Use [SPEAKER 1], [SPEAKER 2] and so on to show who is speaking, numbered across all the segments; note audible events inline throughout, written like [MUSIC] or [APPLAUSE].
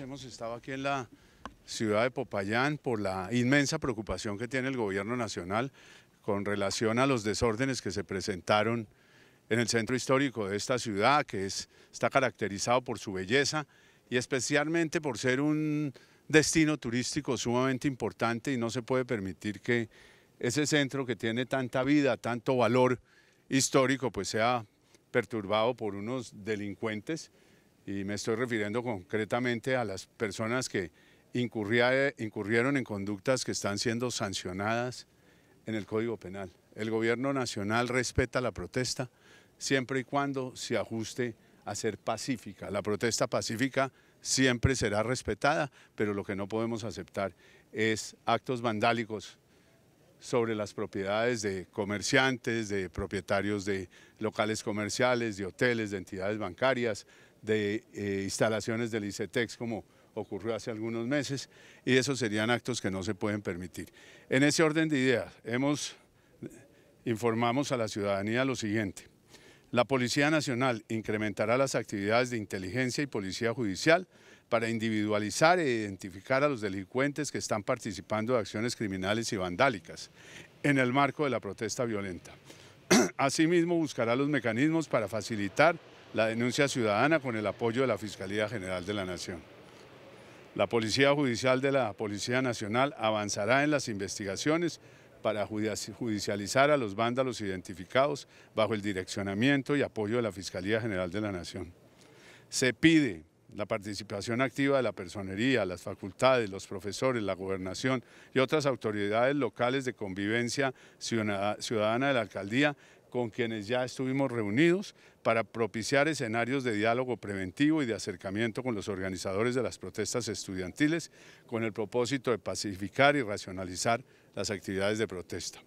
[SPEAKER 1] Hemos estado aquí en la ciudad de Popayán por la inmensa preocupación que tiene el gobierno nacional con relación a los desórdenes que se presentaron en el centro histórico de esta ciudad, que está caracterizado por su belleza y especialmente por ser un destino turístico sumamente importante y no se puede permitir que ese centro que tiene tanta vida, tanto valor histórico, pues sea perturbado por unos delincuentes y me estoy refiriendo concretamente a las personas que incurrieron en conductas que están siendo sancionadas en el Código Penal. El gobierno nacional respeta la protesta siempre y cuando se ajuste a ser pacífica. La protesta pacífica siempre será respetada, pero lo que no podemos aceptar es actos vandálicos sobre las propiedades de comerciantes, de propietarios de locales comerciales, de hoteles, de entidades bancarias, de eh, instalaciones del ICETEX como ocurrió hace algunos meses y esos serían actos que no se pueden permitir. En ese orden de ideas, hemos, informamos a la ciudadanía lo siguiente. La Policía Nacional incrementará las actividades de inteligencia y policía judicial para individualizar e identificar a los delincuentes que están participando de acciones criminales y vandálicas en el marco de la protesta violenta. [CLEARS THROAT] Asimismo, buscará los mecanismos para facilitar la denuncia ciudadana con el apoyo de la Fiscalía General de la Nación. La Policía Judicial de la Policía Nacional avanzará en las investigaciones para judicializar a los vándalos identificados bajo el direccionamiento y apoyo de la Fiscalía General de la Nación. Se pide la participación activa de la personería, las facultades, los profesores, la gobernación y otras autoridades locales de convivencia ciudadana de la alcaldía con quienes ya estuvimos reunidos para propiciar escenarios de diálogo preventivo y de acercamiento con los organizadores de las protestas estudiantiles con el propósito de pacificar y racionalizar las actividades de protesta.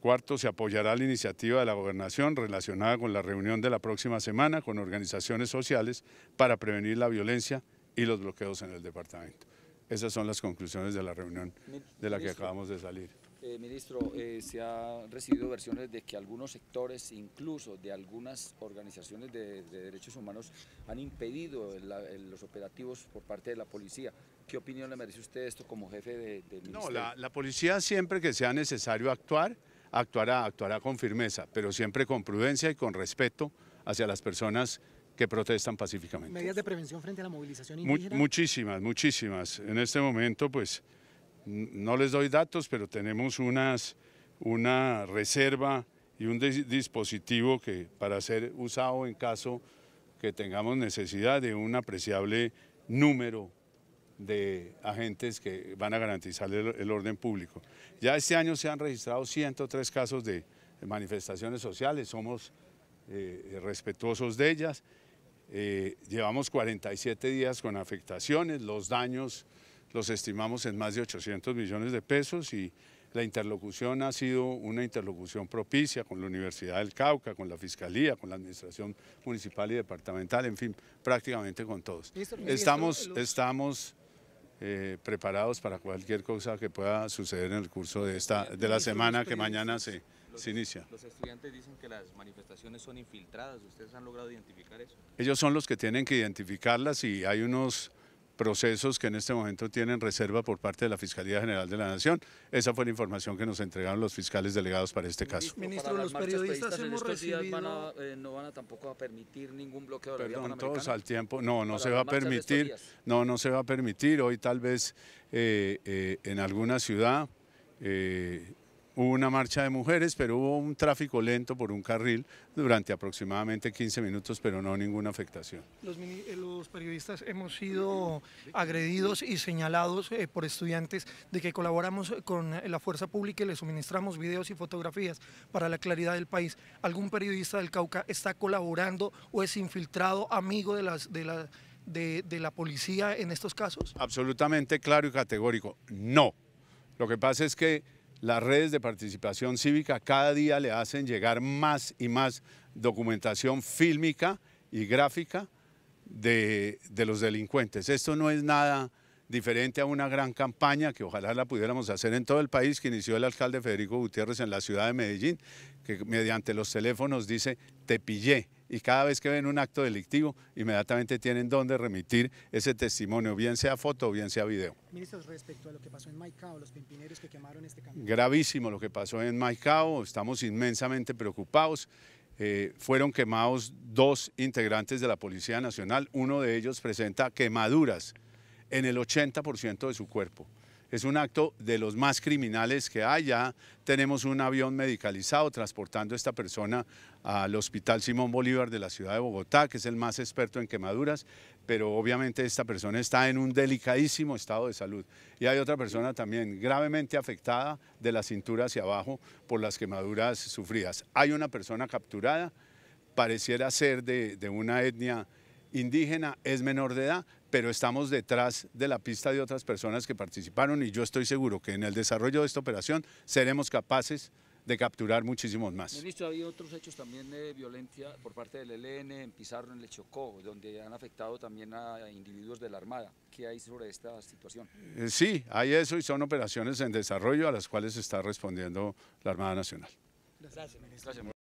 [SPEAKER 1] Cuarto, se apoyará la iniciativa de la gobernación relacionada con la reunión de la próxima semana con organizaciones sociales para prevenir la violencia y los bloqueos en el departamento. Esas son las conclusiones de la reunión de la que acabamos de salir. Eh, ministro, eh, se han recibido versiones de que algunos sectores, incluso de algunas organizaciones de, derechos humanos, han impedido los operativos por parte de la policía. ¿Qué opinión le merece usted esto como jefe de, No, la, policía siempre que sea necesario actuar, actuará, actuará con firmeza, pero siempre con prudencia y con respeto hacia las personas que protestan pacíficamente. ¿Medidas de prevención frente a la movilización muchísimas, muchísimas. En este momento, pues no les doy datos, pero tenemos unas, una reserva y un dispositivo que para ser usado en caso que tengamos necesidad de un apreciable número de agentes que van a garantizar el, orden público. Ya este año se han registrado 103 casos de, manifestaciones sociales, somos eh, eh, respetuosos de ellas. Eh, llevamos 47 días con afectaciones, los daños los estimamos en más de 800 millones de pesos y la interlocución ha sido una interlocución propicia con la Universidad del Cauca, con la Fiscalía, con la Administración Municipal y Departamental, en fin, prácticamente con todos. Pues, estamos, estamos eh, preparados para cualquier cosa que pueda suceder en el curso de, esta, de la semana que mañana se, se inicia. Los estudiantes dicen que las manifestaciones son infiltradas, ¿ustedes han logrado identificar eso? Ellos son los que tienen que identificarlas y hay unos procesos que en este momento tienen reserva por parte de la Fiscalía General de la Nación. Esa fue la información que nos entregaron los fiscales delegados para este caso. Ministro, los periodistas, en estos eh, no van tampoco a
[SPEAKER 2] permitir ningún bloqueo de Perdón, todos al tiempo. No, no se va a permitir.
[SPEAKER 1] No, no se va a permitir. Hoy tal vez eh, eh, en alguna ciudad... Hubo una marcha de mujeres, pero hubo un tráfico lento por un carril durante aproximadamente 15 minutos, pero no ninguna afectación. Eh, los, periodistas hemos sido agredidos y señalados eh, por estudiantes de que colaboramos con la fuerza pública y le suministramos videos y fotografías para la claridad del país. ¿Algún periodista del Cauca está colaborando o es infiltrado amigo de las... De la, de, de la policía en estos casos? Absolutamente claro y categórico, no. Lo que pasa es que las redes de participación cívica cada día le hacen llegar más y más documentación fílmica y gráfica de, de, los delincuentes. Esto no es nada diferente a una gran campaña que ojalá la pudiéramos hacer en todo el país, que inició el alcalde Federico Gutiérrez en la ciudad de Medellín, que mediante los teléfonos dice, te pillé, y cada vez que ven un acto delictivo, inmediatamente tienen donde remitir ese testimonio, bien sea foto o bien sea video. Ministro, respecto a lo que pasó en Maicao, los pimpineros que quemaron este camino. Gravísimo lo que pasó en Maicao, estamos inmensamente preocupados. Eh, fueron quemados dos integrantes de la Policía Nacional, uno de ellos presenta quemaduras en el 80% de su cuerpo es un acto de los más criminales que haya. tenemos un avión medicalizado transportando a esta persona al Hospital Simón Bolívar de la ciudad de Bogotá, que es el más experto en quemaduras, pero obviamente esta persona está en un delicadísimo estado de salud. Y hay otra persona también gravemente afectada de la cintura hacia abajo por las quemaduras sufridas. Hay una persona capturada, pareciera ser de, de una etnia indígena, es menor de edad, pero estamos detrás de la pista de otras personas que participaron y yo estoy seguro que en el desarrollo de esta operación seremos capaces de capturar muchísimos más. Ministro, hay otros hechos también de violencia por parte del ELN en Pizarro, en Lechocó, donde han afectado también a individuos de la Armada. ¿Qué hay sobre esta situación? Eh, sí, hay eso y son operaciones en desarrollo a las cuales está respondiendo la Armada Nacional. Gracias, ministro.